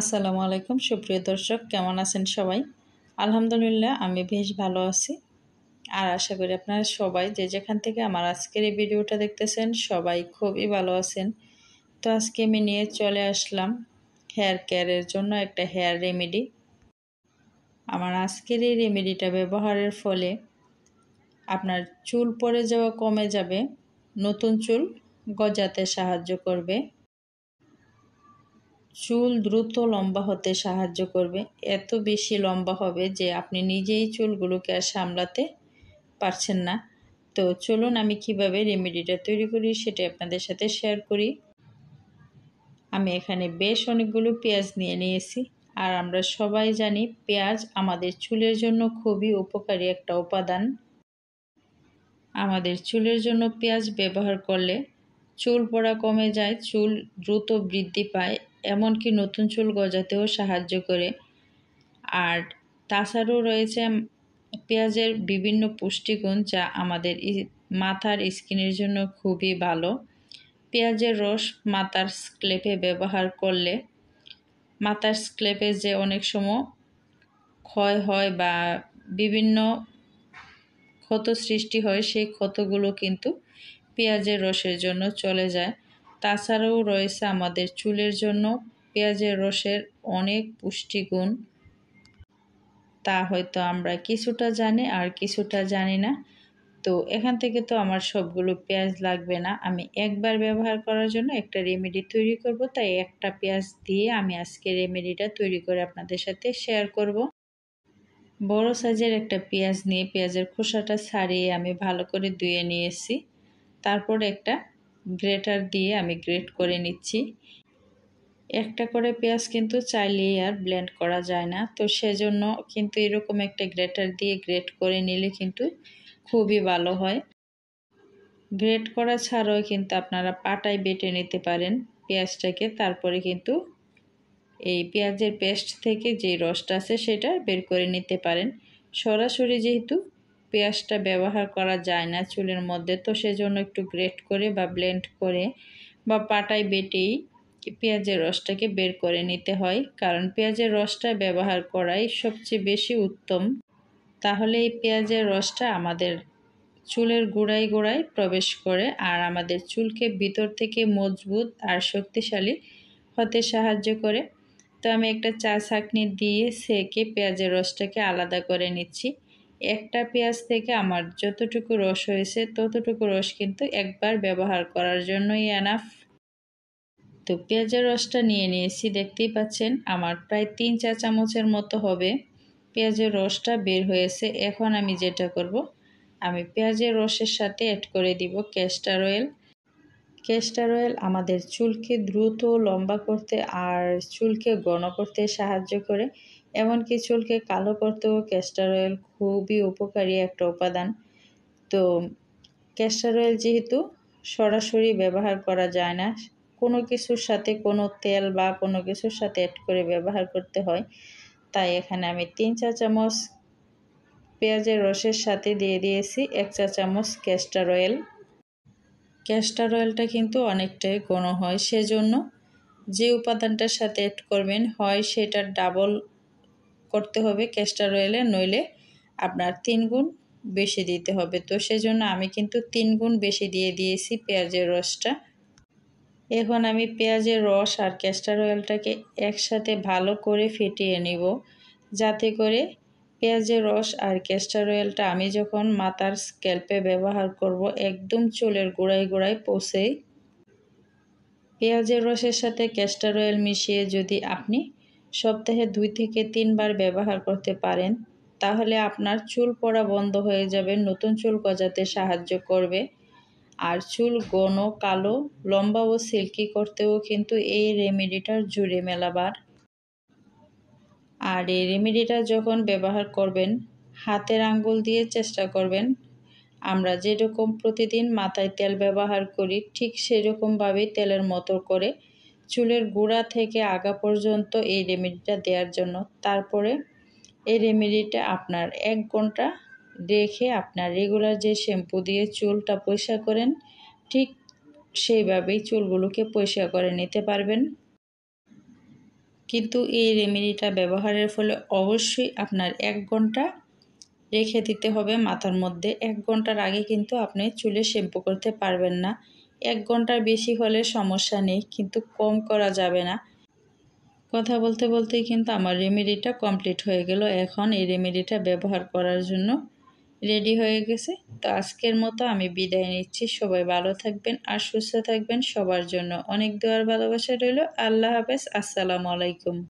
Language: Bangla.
আসসালামু আলাইকুম সুপ্রিয় দর্শক কেমন আছেন সবাই আলহামদুলিল্লাহ আমি বেশ ভালো আছি আর আশা করি আপনারা সবাই যে যেখান থেকে আমার আজকের এই ভিডিওটা দেখতেছেন সবাই খুবই ভালো আছেন তো আজকে আমি নিয়ে চলে আসলাম হেয়ার কেয়ারের জন্য একটা হেয়ার রেমেডি আমার আজকের এই রেমেডিটা ব্যবহারের ফলে আপনার চুল পড়ে যাওয়া কমে যাবে নতুন চুল গজাতে সাহায্য করবে চুল দ্রুত লম্বা হতে সাহায্য করবে এত বেশি লম্বা হবে যে আপনি নিজেই চুলগুলোকে আর সামলাতে পারছেন না তো চলুন আমি কিভাবে রেমেডিটা তৈরি করি সেটা আপনাদের সাথে শেয়ার করি আমি এখানে বেশ অনেকগুলো পেঁয়াজ নিয়ে নিয়েছি আর আমরা সবাই জানি পেঁয়াজ আমাদের চুলের জন্য খুবই উপকারী একটা উপাদান আমাদের চুলের জন্য পেঁয়াজ ব্যবহার করলে চুল পড়া কমে যায় চুল দ্রুত বৃদ্ধি পায় এমনকি নতুন চুল গজাতেও সাহায্য করে আর তাছাড়াও রয়েছে পেঁয়াজের বিভিন্ন পুষ্টিগুণ যা আমাদের মাথার স্কিনের জন্য খুবই ভালো পেঁয়াজের রস মাথার স্ক্লেপে ব্যবহার করলে মাথার স্ক্লেপে যে অনেক সময় ক্ষয় হয় বা বিভিন্ন ক্ষত সৃষ্টি হয় সেই ক্ষতগুলো কিন্তু পেঁয়াজের রসের জন্য চলে যায় তাছাড়াও রয়েছে আমাদের চুলের জন্য পেঁয়াজের রসের অনেক পুষ্টিগুণ তা হয়তো আমরা কিছুটা জানি আর কিছুটা জানি না তো এখান থেকে তো আমার সবগুলো পেঁয়াজ লাগবে না আমি একবার ব্যবহার করার জন্য একটা রেমেডি তৈরি করব তাই একটা পেঁয়াজ দিয়ে আমি আজকে রেমেডিটা তৈরি করে আপনাদের সাথে শেয়ার করব বড় সাইজের একটা পেঁয়াজ নিয়ে পেঁয়াজের খোসাটা ছাড়িয়ে আমি ভালো করে ধুয়ে নিয়েছি তারপর একটা গ্রেটার দিয়ে আমি গ্রেট করে নিচ্ছি একটা করে পেঁয়াজ কিন্তু চাইলেই আর ব্লেন্ড করা যায় না তো সেজন্য কিন্তু এরকম একটা গ্রেটার দিয়ে গ্রেট করে নিলে কিন্তু খুবই ভালো হয় গ্রেট করা ছাড়াও কিন্তু আপনারা পাটায় বেটে নিতে পারেন পেঁয়াজটাকে তারপরে কিন্তু এই পেঁয়াজের পেস্ট থেকে যে রসটা আছে সেটা বের করে নিতে পারেন সরাসরি যেহেতু পেঁয়াজটা ব্যবহার করা যায় না চুলের মধ্যে তো সেজন্য একটু গ্রেট করে বা ব্লেন্ড করে বা পাটায় বেটেই পেঁয়াজের রসটাকে বের করে নিতে হয় কারণ পেঁয়াজের রসটা ব্যবহার করাই সবচেয়ে বেশি উত্তম তাহলে এই পেঁয়াজের রসটা আমাদের চুলের গোড়ায় গোড়ায় প্রবেশ করে আর আমাদের চুলকে ভিতর থেকে মজবুত আর শক্তিশালী হতে সাহায্য করে তো আমি একটা চা ছাঁকনি দিয়ে সেকে পেঁয়াজের রসটাকে আলাদা করে নিচ্ছি একটা পেঁয়াজ থেকে আমার যতটুকু রস হয়েছে ততটুকু রস কিন্তু একবার ব্যবহার করার জন্যই এনাফ তো পেঁয়াজের রসটা নিয়ে নিয়েছি দেখতেই পাচ্ছেন আমার প্রায় তিন চা চামচের মতো হবে পেঁয়াজের রসটা বের হয়েছে এখন আমি যেটা করব আমি পেঁয়াজের রসের সাথে অ্যাড করে দিব ক্যাস্টার অয়েল কেস্টার অয়েল আমাদের চুলকে দ্রুত লম্বা করতে আর চুলকে ঘন করতে সাহায্য করে এমনকি চুলকে কালো করতেও ক্যাস্টার অয়েল খুবই উপকারী একটা উপাদান তো ক্যাস্টার অয়েল যেহেতু সরাসরি ব্যবহার করা যায় না কোনো কিছুর সাথে কোনো তেল বা কোনো কিছুর সাথে অ্যাড করে ব্যবহার করতে হয় তাই এখানে আমি তিন চা চামচ পেঁয়াজের রসের সাথে দিয়ে দিয়েছি এক চা চামচ ক্যাস্টার অয়েল ক্যাস্টার অয়েলটা কিন্তু অনেকটাই গণ হয় সেজন্য যে উপাদানটার সাথে অ্যাড করবেন হয় সেটা ডাবল করতে হবে ক্যাস্টার অয়েলে নইলে আপনার তিন গুণ বেশি দিতে হবে তো সেজন্য আমি কিন্তু তিন গুণ বেশি দিয়ে দিয়েছি পেঁয়াজের রসটা এখন আমি পেঁয়াজের রস আর ক্যাস্টার অয়েলটাকে একসাথে ভালো করে ফেটিয়ে নিব যাতে করে পেঁয়াজের রস আর ক্যাস্টার অয়েলটা আমি যখন মাথার স্ক্যাল্পে ব্যবহার করব একদম চুলের গোড়ায় গোড়ায় পৌঁছে পেঁয়াজের রসের সাথে ক্যাস্টার অয়েল মিশিয়ে যদি আপনি সপ্তাহে দুই থেকে তিনবার ব্যবহার করতে পারেন তাহলে আপনার চুল পড়া বন্ধ হয়ে যাবে নতুন চুল গজাতে সাহায্য করবে আর চুল গণ কালো লম্বা ও সিল্কি করতেও কিন্তু এই রেমেডিটার জুড়ে মেলাবার আর এই রেমেডিটা যখন ব্যবহার করবেন হাতের আঙ্গুল দিয়ে চেষ্টা করবেন আমরা যেরকম প্রতিদিন মাথায় তেল ব্যবহার করি ঠিক সেরকমভাবেই তেলের মতো করে চুলের গুঁড়া থেকে আগা পর্যন্ত এই রেমেডিটা দেওয়ার জন্য তারপরে এই রেমেডিটা আপনার এক ঘন্টা রেখে আপনার রেগুলার যে শ্যাম্পু দিয়ে চুলটা পয়সা করেন ঠিক সেইভাবেই চুলগুলোকে পয়সা করে নিতে পারবেন কিন্তু এই রেমেডিটা ব্যবহারের ফলে অবশ্যই আপনার এক ঘন্টা রেখে দিতে হবে মাথার মধ্যে এক ঘন্টার আগে কিন্তু আপনি চুলে শ্যাম্পু করতে পারবেন না এক ঘন্টার বেশি হলে সমস্যা নেই কিন্তু কম করা যাবে না কথা বলতে বলতেই কিন্তু আমার রেমেডিটা কমপ্লিট হয়ে গেল এখন এই রেমেডিটা ব্যবহার করার জন্য রেডি হয়ে গেছে তো আজকের মতো আমি বিদায় নিচ্ছি সবাই ভালো থাকবেন আর সুস্থ থাকবেন সবার জন্য অনেক দোয়ার ভালোবাসা রইল আল্লাহ হাফেজ আসসালামু আলাইকুম